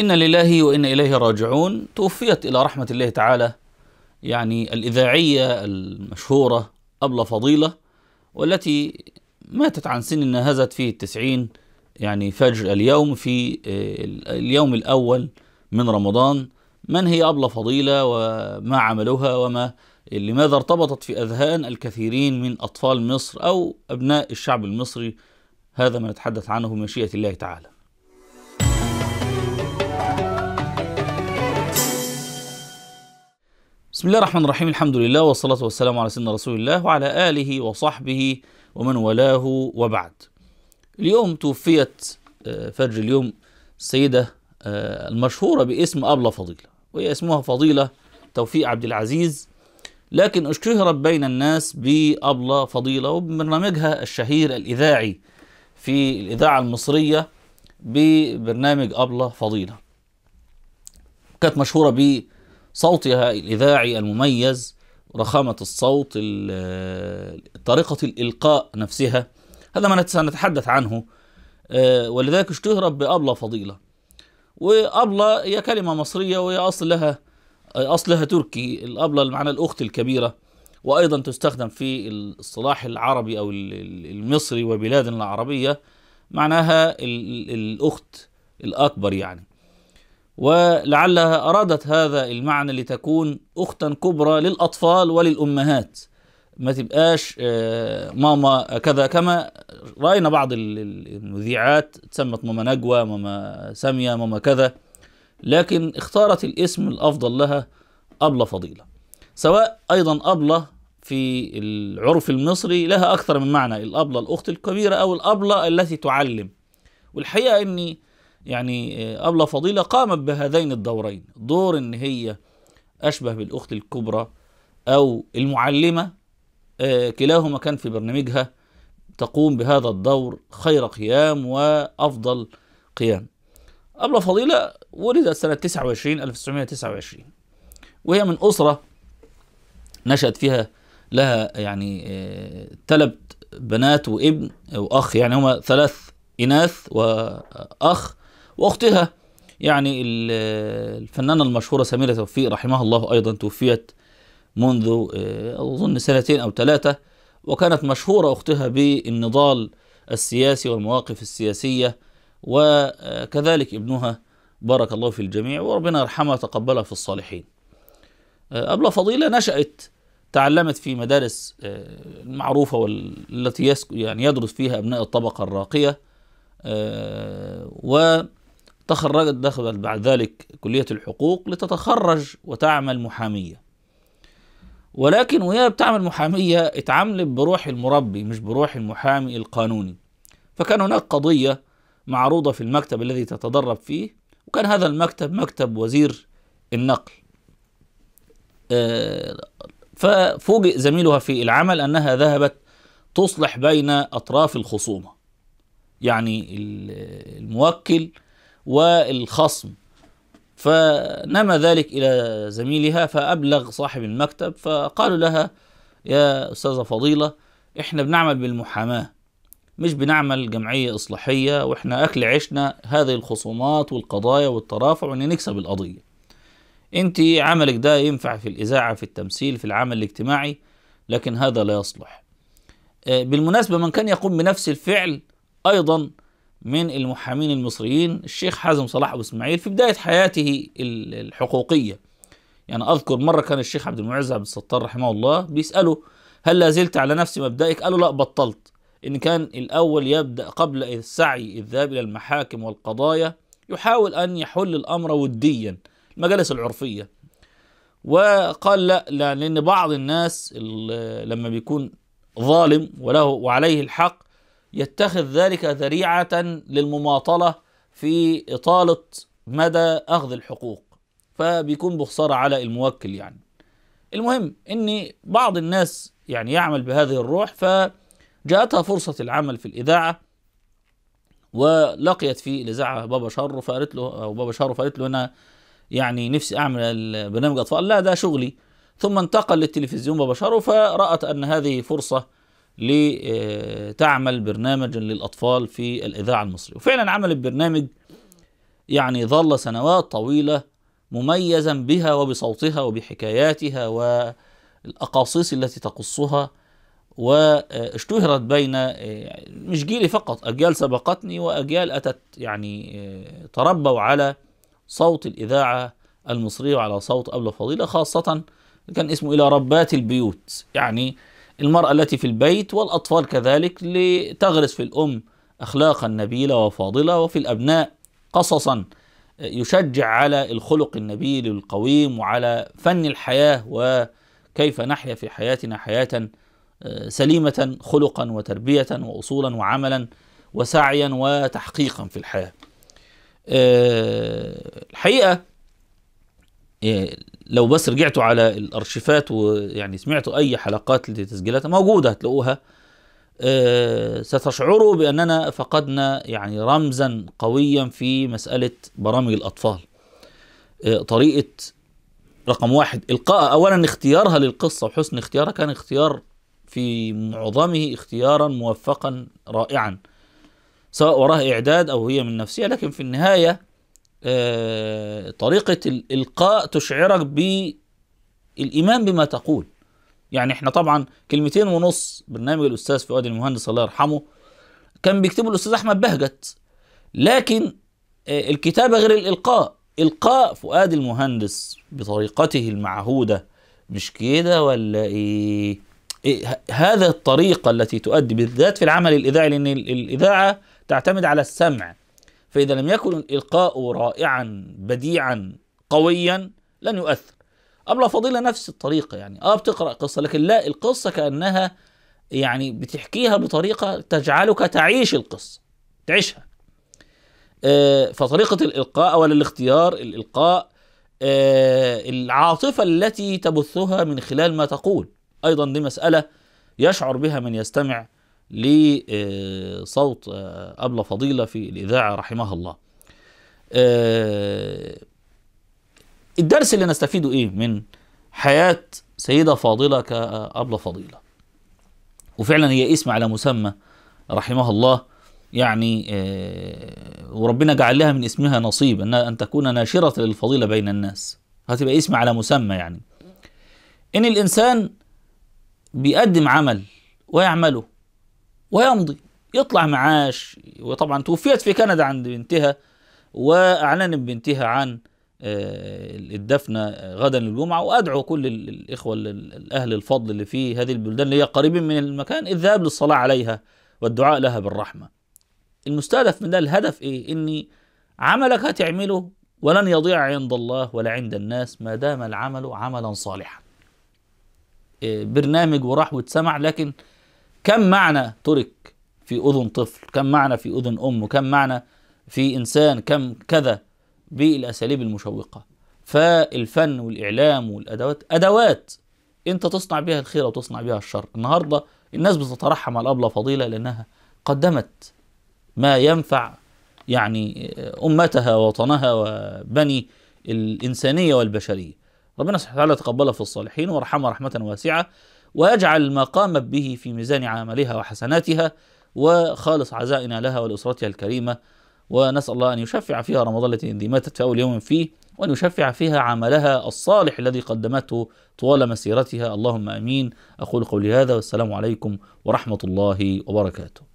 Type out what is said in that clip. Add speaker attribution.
Speaker 1: إن لله وإن إليه راجعون توفيت إلى رحمة الله تعالى يعني الإذاعية المشهورة أبلة فضيلة والتي ماتت عن سن نهزت في التسعين يعني فجر اليوم في آه، اليوم الأول من رمضان من هي أبلة فضيلة وما عملها وما لماذا ارتبطت في أذهان الكثيرين من أطفال مصر أو أبناء الشعب المصري هذا ما نتحدث عنه بمشيئة الله تعالى بسم الله الرحمن الرحيم الحمد لله والصلاة والسلام على سيدنا رسول الله وعلى آله وصحبه ومن ولاه وبعد اليوم توفيت آه، فجر اليوم السيدة آه، المشهورة باسم أبلة فضيلة وهي اسمها فضيلة توفيق عبد العزيز لكن اشتهرت بين الناس بأبلة فضيلة وبرنامجها الشهير الإذاعي في الإذاعة المصرية ببرنامج أبلة فضيلة كانت مشهورة بيه صوتها الإذاعي المميز رخامة الصوت طريقة الإلقاء نفسها هذا ما سنتحدث عنه آه، ولذلك اشتهرت بأبلة فضيلة وأبلة هي كلمة مصرية وهي أصل لها أصلها تركي الأبلة المعنى الأخت الكبيرة وأيضا تستخدم في الصلاح العربي أو المصري وبلادنا العربية معناها الأخت الأكبر يعني ولعلها أرادت هذا المعنى لتكون أختا كبرى للأطفال وللأمهات ما تبقاش آه، ماما كذا كما رأينا بعض المذيعات تسمت ماما نجوى ماما سامية ماما كذا لكن اختارت الاسم الأفضل لها أبلة فضيلة سواء أيضا أبلة في العرف المصري لها أكثر من معنى الأبلة الأخت الكبيرة أو الأبلة التي تعلم والحقيقة أني يعني آه، أبلة فضيلة قامت بهذين الدورين دور إن هي أشبه بالأخت الكبرى أو المعلمة آه، كلاهما كان في برنامجها تقوم بهذا الدور خير قيام وأفضل قيام أبلة فضيلة ولدت سنة 29 1929 وهي من أسرة نشأت فيها لها يعني ثلاث آه، بنات وابن وأخ يعني هما ثلاث إناث وأخ واختها يعني الفنانه المشهوره سميره توفيق رحمها الله ايضا توفيت منذ آه، اظن سنتين او ثلاثه وكانت مشهوره اختها بالنضال السياسي والمواقف السياسيه وكذلك ابنها بارك الله في الجميع وربنا يرحمها وتقبلها في الصالحين. أبلة آه، فضيلة نشأت تعلمت في مدارس آه، المعروفة والتي يعني يدرس فيها أبناء الطبقة الراقية و تخرجت دخلت بعد ذلك كلية الحقوق لتتخرج وتعمل محامية ولكن وهي بتعمل محامية اتعاملت بروح المربي مش بروح المحامي القانوني فكان هناك قضية معروضة في المكتب الذي تتدرب فيه وكان هذا المكتب مكتب وزير النقل آه، ففوجئ زميلها في العمل أنها ذهبت تصلح بين أطراف الخصومة يعني الموكل والخصم فنما ذلك إلى زميلها فأبلغ صاحب المكتب فقالوا لها يا أستاذة فضيلة إحنا بنعمل بالمحاماة مش بنعمل جمعية إصلاحية وإحنا أكل عشنا هذه الخصومات والقضايا والترافع وإن نكسب القضية أنت عملك ده ينفع في الإذاعة في التمثيل في العمل الاجتماعي لكن هذا لا يصلح آه، بالمناسبة من كان يقوم بنفس الفعل أيضا من المحامين المصريين الشيخ حازم صلاح أبو إسماعيل في بداية حياته الحقوقية يعني أذكر مرة كان الشيخ عبد المعز عبد الستار رحمه الله بيسأله هل لا زلت على نفس مبدئك؟ قال له لا بطلت إن كان الأول يبدأ قبل السعي الذهاب إلى المحاكم والقضايا يحاول أن يحل الأمر وديا المجالس العرفية وقال لا, لا لأن بعض الناس لما بيكون ظالم وله وعليه الحق يتخذ ذلك ذريعه للمماطله في اطاله مدى اخذ الحقوق فبيكون بخساره على الموكل يعني المهم ان بعض الناس يعني يعمل بهذه الروح فجاءتها فرصه العمل في الاذاعه ولقيت في الاذاعه بابا شر فقالت له او بابا شر فقالت له انا يعني نفسي اعمل برنامج اطفال لا ده شغلي ثم انتقل للتلفزيون بابا شر فرات ان هذه فرصه لتعمل برنامجا للأطفال في الإذاعة المصرية وفعلا عملت برنامج يعني ظل سنوات طويلة مميزا بها وبصوتها وبحكاياتها والأقاصيص التي تقصها واشتهرت بين مش جيلي فقط أجيال سبقتني وأجيال أتت يعني تربوا على صوت الإذاعة المصرية وعلى صوت أبلة فضيلة خاصة كان اسمه إلى ربات البيوت يعني المرأة التي في البيت والأطفال كذلك لتغرس في الأم أخلاقا نبيلة وفاضلة وفي الأبناء قصصا يشجع على الخلق النبيل القويم وعلى فن الحياة وكيف نحيا في حياتنا حياة آه، سليمة خلقا وتربية وأصولا وعملا وسعيا وتحقيقا في الحياة آه، الحقيقة إيه، لو بس رجعتوا على الارشيفات ويعني سمعتوا اي حلقات لتسجيلاتها موجوده هتلاقوها آه، ستشعروا باننا فقدنا يعني رمزا قويا في مساله برامج الاطفال آه، طريقه رقم واحد القاء اولا اختيارها للقصه وحسن اختيارها كان اختيار في معظمه اختيارا موفقا رائعا سواء وراه اعداد او هي من نفسها لكن في النهايه آه، طريقة الإلقاء تشعرك بالإيمان بما تقول يعني احنا طبعا كلمتين ونص برنامج الأستاذ فؤاد المهندس الله يرحمه كان بيكتبه الأستاذ أحمد بهجت لكن آه، الكتابة غير الإلقاء إلقاء فؤاد المهندس بطريقته المعهودة مش كده ولا إيه؟, إيه هذا الطريقة التي تؤدي بالذات في العمل الإذاعي لأن الإذاعة تعتمد على السمع فإذا لم يكن الإلقاء رائعا بديعا قويا لن يؤثر أبلة فضيلة نفس الطريقة يعني أه بتقرأ قصة لكن لا القصة كأنها يعني بتحكيها بطريقة تجعلك تعيش القصة تعيشها آه، فطريقة الإلقاء ولا الاختيار الإلقاء آه، العاطفة التي تبثها من خلال ما تقول أيضا دي مسألة يشعر بها من يستمع لصوت آه، أبلة فضيلة في الإذاعة رحمها الله آه، الدرس اللي نستفيده إيه من حياة سيدة فاضلة كأبلة فضيلة وفعلا هي اسم على مسمى رحمها الله يعني آه، وربنا جعل لها من اسمها نصيب أن تكون ناشرة للفضيلة بين الناس هتبقى اسم على مسمى يعني إن الإنسان بيقدم عمل ويعمله ويمضي يطلع معاش وطبعا توفيت في كندا عند بنتها واعلن بنتها عن آه، الدفنة غدا الجمعة وأدعو كل الإخوة الأهل الفضل اللي في هذه البلدان اللي هي قريبين من المكان الذهاب للصلاة عليها والدعاء لها بالرحمة المستهدف من ده الهدف إيه؟ إني عملك هتعمله ولن يضيع عند الله ولا عند الناس ما دام العمل عملا صالحا آه، برنامج ورحوة سمع لكن كم معنى ترك في أذن طفل كم معنى في أذن أم كم معنى في إنسان كم كذا بالأساليب المشوقة فالفن والإعلام والأدوات أدوات أنت تصنع بها الخير وتصنع بها الشر النهاردة الناس بتترحم على الأبلة فضيلة لأنها قدمت ما ينفع يعني أمتها وطنها وبني الإنسانية والبشرية ربنا سبحانه وتعالى تقبلها في الصالحين وارحمها رحمة واسعة ويجعل ما قامت به في ميزان عملها وحسناتها وخالص عزائنا لها ولأسرتها الكريمة ونسأل الله أن يشفع فيها رمضان التي ماتت في أول يوم فيه وأن يشفع فيها عملها الصالح الذي قدمته طوال مسيرتها اللهم أمين أقول قولي هذا والسلام عليكم ورحمة الله وبركاته